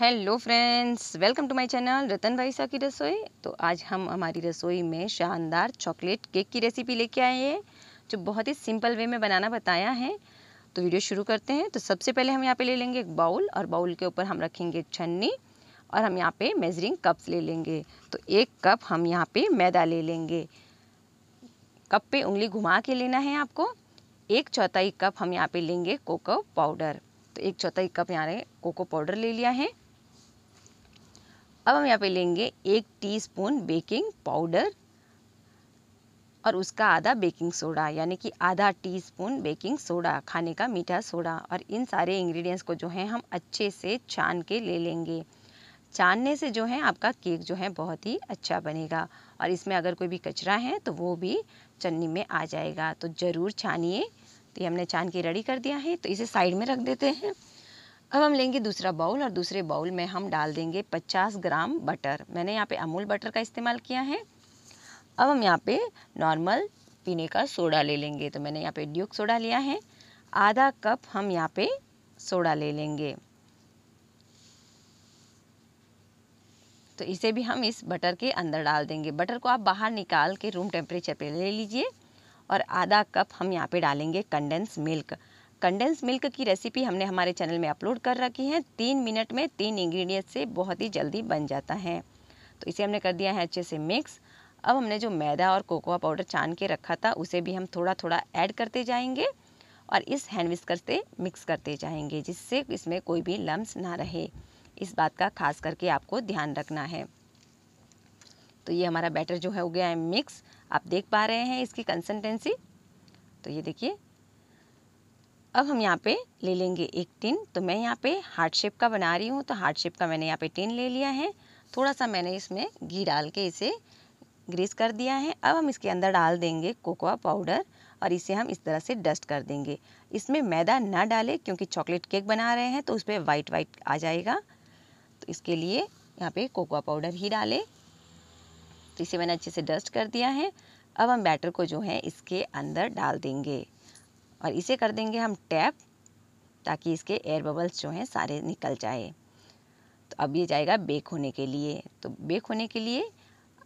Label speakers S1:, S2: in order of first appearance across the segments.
S1: hello friends welcome to my channel Ratan भाई सा की रसोई तो आज हम हमारी रसोई में शानदार चॉकलेट केक की रेसिपी लेके आए हैं जो बहुत ही सिंपल वे में बनाना बताया है तो वीडियो शुरू करते हैं तो सबसे पहले हम यहाँ पे ले लेंगे एक बाउल और बाउल के ऊपर हम रखेंगे छन्नी और हम यहाँ पे मेजरिंग कप्स ले लेंगे तो एक कप हम यहाँ पर मैदा ले लेंगे कप पर उंगली घुमा के लेना है आपको एक चौथाई कप हम यहाँ पर लेंगे कोको पाउडर तो एक चौथाई कप यहाँ कोको पाउडर ले लिया है अब हम यहाँ पे लेंगे एक टीस्पून बेकिंग पाउडर और उसका आधा बेकिंग सोडा यानी कि आधा टीस्पून बेकिंग सोडा खाने का मीठा सोडा और इन सारे इंग्रेडिएंट्स को जो है हम अच्छे से छान के ले लेंगे छानने से जो है आपका केक जो है बहुत ही अच्छा बनेगा और इसमें अगर कोई भी कचरा है तो वो भी चन्नी में आ जाएगा तो ज़रूर छानिए तो ये हमने छान के रेडी कर दिया है तो इसे साइड में रख देते हैं अब हम लेंगे दूसरा बाउल और दूसरे बाउल में हम डाल देंगे 50 ग्राम बटर मैंने यहाँ पे अमूल बटर का इस्तेमाल किया है अब हम यहाँ पे नॉर्मल पीने का सोडा ले लेंगे तो मैंने यहाँ पे ड्यूक सोडा लिया है आधा कप हम यहाँ पे सोडा ले लेंगे तो इसे भी हम इस बटर के अंदर डाल देंगे बटर को आप बाहर निकाल के रूम टेम्परेचर पर ले लीजिए और आधा कप हम यहाँ पर डालेंगे कंडेंस मिल्क कंडेंस मिल्क की रेसिपी हमने हमारे चैनल में अपलोड कर रखी है तीन मिनट में तीन इंग्रेडिएंट से बहुत ही जल्दी बन जाता है तो इसे हमने कर दिया है अच्छे से मिक्स अब हमने जो मैदा और कोकोआ पाउडर छान के रखा था उसे भी हम थोड़ा थोड़ा ऐड करते जाएंगे और इस हैंड विस्कर से मिक्स करते जाएंगे जिससे इसमें कोई भी लम्स ना रहे इस बात का खास करके आपको ध्यान रखना है तो ये हमारा बैटर जो है हो गया है मिक्स आप देख पा रहे हैं इसकी कंसिस्टेंसी तो ये देखिए अब हम यहाँ पे ले लेंगे एक टिन तो मैं यहाँ पे हार्ट शेप का बना रही हूँ तो हार्ट शेप का मैंने यहाँ पे टिन ले लिया है थोड़ा सा मैंने इसमें घी डाल के इसे ग्रीस कर दिया है अब हम इसके अंदर डाल देंगे कोकोआ पाउडर और इसे हम इस तरह से डस्ट कर देंगे इसमें मैदा ना डालें क्योंकि चॉकलेट केक बना रहे हैं तो उस पर वाइट वाइट आ जाएगा तो इसके लिए यहाँ पे कोकोआ पाउडर ही डालें तो इसे मैंने अच्छे से डस्ट कर दिया है अब हम बैटर को जो है इसके अंदर डाल देंगे और इसे कर देंगे हम टैप ताकि इसके एयर बबल्स जो हैं सारे निकल जाए तो अब ये जाएगा बेक होने के लिए तो बेक होने के लिए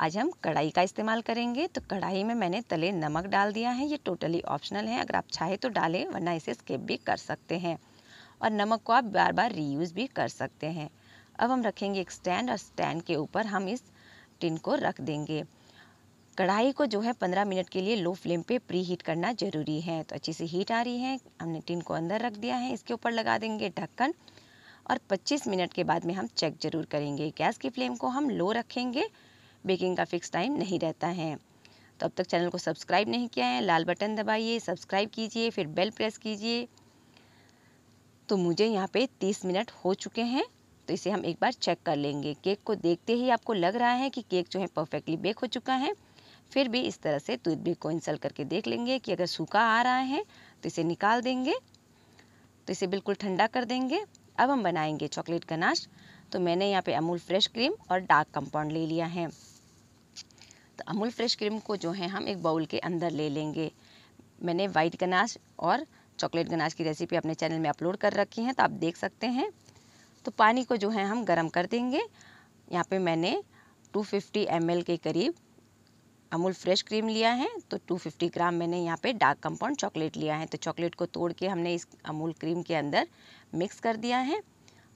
S1: आज हम कढ़ाई का इस्तेमाल करेंगे तो कढ़ाई में मैंने तले नमक डाल दिया है ये टोटली ऑप्शनल है अगर आप चाहें तो डालें वरना इसे स्किप भी कर सकते हैं और नमक को आप बार बार रीयूज़ भी कर सकते हैं अब हम रखेंगे एक स्टैंड और स्टैंड के ऊपर हम इस टिन को रख देंगे कढ़ाई को जो है 15 मिनट के लिए लो फ्लेम पे प्री हीट करना ज़रूरी है तो अच्छी सी हीट आ रही है हमने टिन को अंदर रख दिया है इसके ऊपर लगा देंगे ढक्कन और 25 मिनट के बाद में हम चेक ज़रूर करेंगे गैस की फ्लेम को हम लो रखेंगे बेकिंग का फिक्स टाइम नहीं रहता है तो अब तक चैनल को सब्सक्राइब नहीं किया है लाल बटन दबाइए सब्सक्राइब कीजिए फिर बेल प्रेस कीजिए तो मुझे यहाँ पे 30 मिनट हो चुके हैं तो इसे हम एक बार चेक कर लेंगे केक को देखते ही आपको लग रहा है कि केक जो है परफेक्टली बेक हो चुका है फिर भी इस तरह से भी को इंसल करके देख लेंगे कि अगर सूखा आ रहा है तो इसे निकाल देंगे तो इसे बिल्कुल ठंडा कर देंगे अब हम बनाएंगे चॉकलेट गनाश तो मैंने यहाँ पे अमूल फ्रेश क्रीम और डार्क कंपाउंड ले लिया है तो अमूल फ्रेश क्रीम को जो है हम एक बाउल के अंदर ले लेंगे मैंने वाइट गनाश और चॉकलेट गनाश की रेसिपी अपने चैनल में अपलोड कर रखी है तो आप देख सकते हैं तो पानी को जो है हम गर्म कर देंगे यहाँ पर मैंने टू फिफ्टी के करीब अमूल फ्रेश क्रीम लिया है तो 250 ग्राम मैंने यहाँ पे डार्क कंपाउंड चॉकलेट लिया है तो चॉकलेट को तोड़ के हमने इस अमूल क्रीम के अंदर मिक्स कर दिया है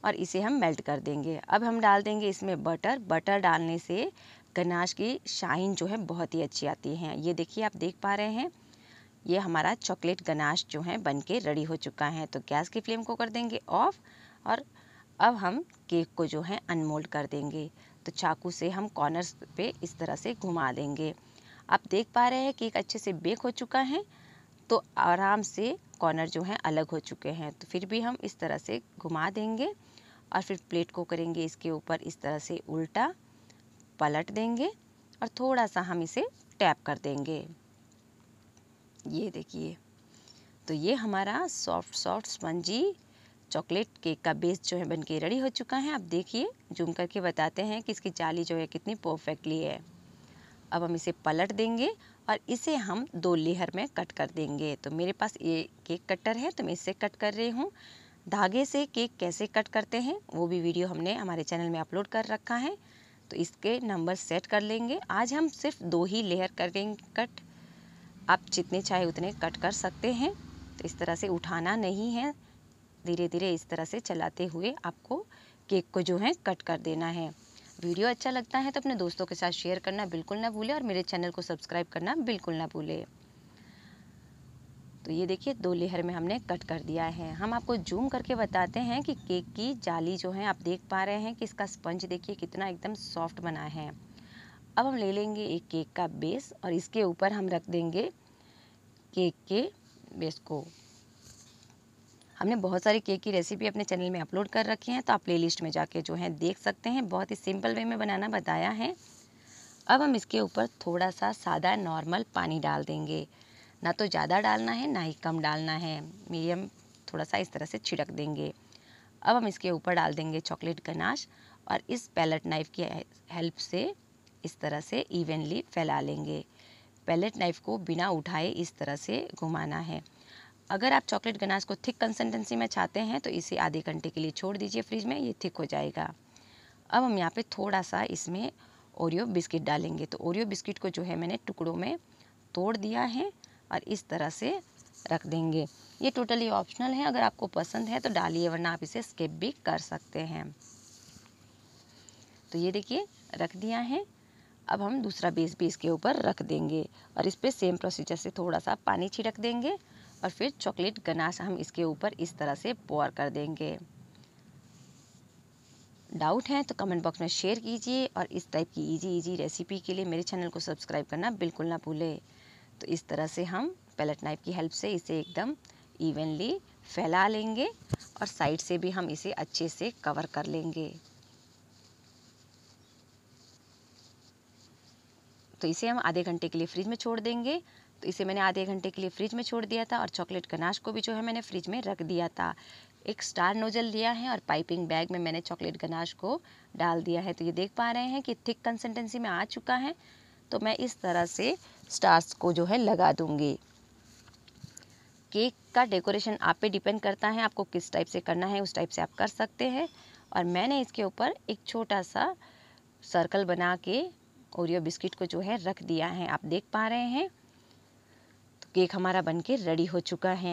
S1: और इसे हम मेल्ट कर देंगे अब हम डाल देंगे इसमें बटर बटर डालने से गनाश की शाइन जो है बहुत ही अच्छी आती है ये देखिए आप देख पा रहे हैं ये हमारा चॉकलेट गनाश जो है बन के रेडी हो चुका है तो गैस की फ्लेम को कर देंगे ऑफ और अब हम केक को जो है अनमोल्ड कर देंगे तो चाकू से हम कॉर्नर्स पे इस तरह से घुमा देंगे आप देख पा रहे हैं कि एक अच्छे से बेक हो चुका है तो आराम से कॉर्नर जो हैं अलग हो चुके हैं तो फिर भी हम इस तरह से घुमा देंगे और फिर प्लेट को करेंगे इसके ऊपर इस तरह से उल्टा पलट देंगे और थोड़ा सा हम इसे टैप कर देंगे ये देखिए तो ये हमारा soft soft spongy chocolate cake का बेस जो है बनके रेडी हो चुका है आप देखिए जूम करके बताते हैं कि इसकी जाली जो है कितनी परफेक्टली है अब हम इसे पलट देंगे और इसे हम दो लेहर में कट कर देंगे तो मेरे पास ये केक कटर है तो मैं इससे कट कर रही हूँ धागे से केक कैसे कट करते हैं वो भी वीडियो हमने हमारे चैनल में अपलोड कर रखा है तो इसके नंबर सेट कर लेंगे आज हम सिर्फ दो ही लेयर करेंगे कट आप जितने चाहे उतने कट कर सकते हैं तो इस तरह से उठाना नहीं है धीरे धीरे इस तरह से चलाते हुए आपको केक को जो है कट कर देना है वीडियो अच्छा लगता है तो अपने दोस्तों के साथ शेयर करना बिल्कुल ना भूलें और मेरे चैनल को सब्सक्राइब करना बिल्कुल ना भूलें तो ये देखिए दो लेहर में हमने कट कर दिया है हम आपको जूम करके बताते हैं कि केक की जाली जो है आप देख पा रहे हैं कि इसका स्पंज देखिए कितना एकदम सॉफ्ट बना है अब हम ले लेंगे एक केक का बेस और इसके ऊपर हम रख देंगे केक के बेस को हमने बहुत सारी केक की रेसिपी अपने चैनल में अपलोड कर रखी हैं तो आप प्लेलिस्ट में जाके जो है देख सकते हैं बहुत ही सिंपल वे में बनाना बताया है अब हम इसके ऊपर थोड़ा सा सादा नॉर्मल पानी डाल देंगे ना तो ज़्यादा डालना है ना ही कम डालना है मीडियम थोड़ा सा इस तरह से छिड़क देंगे अब हम इसके ऊपर डाल देंगे चॉकलेट गनाश और इस पैलेट नाइफ़ की हेल्प से इस तरह से इवेंटली फैला लेंगे पैलेट नाइफ़ को बिना उठाए इस तरह से घुमाना है अगर आप चॉकलेट गनाश को थिक कंसिस्टेंसी में चाहते हैं तो इसे आधे घंटे के लिए छोड़ दीजिए फ्रिज में ये थिक हो जाएगा अब हम यहाँ पे थोड़ा सा इसमें ओरियो बिस्किट डालेंगे तो ओरियो बिस्किट को जो है मैंने टुकड़ों में तोड़ दिया है और इस तरह से रख देंगे ये टोटली ऑप्शनल है अगर आपको पसंद है तो डालिए वरना आप इसे स्किप भी कर सकते हैं तो ये देखिए रख दिया है अब हम दूसरा बेस भी इसके ऊपर रख देंगे और इस पर सेम प्रोसीजर से थोड़ा सा पानी छिड़क देंगे और फिर चॉकलेट गनाश हम इसके ऊपर इस तरह से पोर कर देंगे डाउट है तो कमेंट बॉक्स में शेयर कीजिए और इस टाइप की इजी इजी रेसिपी के लिए मेरे चैनल को सब्सक्राइब करना बिल्कुल ना भूले तो इस तरह से हम पैलेट नाइफ की हेल्प से इसे एकदम इवनली फैला लेंगे और साइड से भी हम इसे अच्छे से कवर कर लेंगे तो इसे हम आधे घंटे के लिए फ्रिज में छोड़ देंगे तो इसे मैंने आधे घंटे के लिए फ्रिज में छोड़ दिया था और चॉकलेट गनाश को भी जो है मैंने फ्रिज में रख दिया था एक स्टार नोजल लिया है और पाइपिंग बैग में मैंने चॉकलेट गनाश को डाल दिया है तो ये देख पा रहे हैं कि थिक कंसिस्टेंसी में आ चुका है तो मैं इस तरह से स्टार्स को जो है लगा दूँगी केक का डेकोरेशन आप पे डिपेंड करता है आपको किस टाइप से करना है उस टाइप से आप कर सकते हैं और मैंने इसके ऊपर एक छोटा सा सर्कल बना के ओरियो बिस्किट को जो है रख दिया है आप देख पा रहे हैं केक हमारा बन के रेडी हो चुका है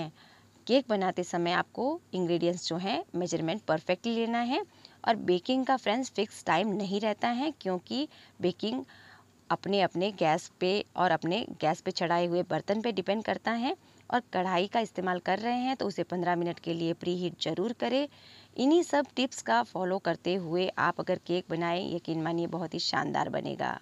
S1: केक बनाते समय आपको इंग्रेडिएंट्स जो हैं मेजरमेंट परफेक्टली लेना है और बेकिंग का फ्रेंड्स फिक्स टाइम नहीं रहता है क्योंकि बेकिंग अपने अपने गैस पे और अपने गैस पे चढ़ाए हुए बर्तन पे डिपेंड करता है और कढ़ाई का इस्तेमाल कर रहे हैं तो उसे 15 मिनट के लिए प्री हीट ज़रूर करें इन्हीं सब टिप्स का फॉलो करते हुए आप अगर केक बनाएं यकीन मानिए बहुत ही शानदार बनेगा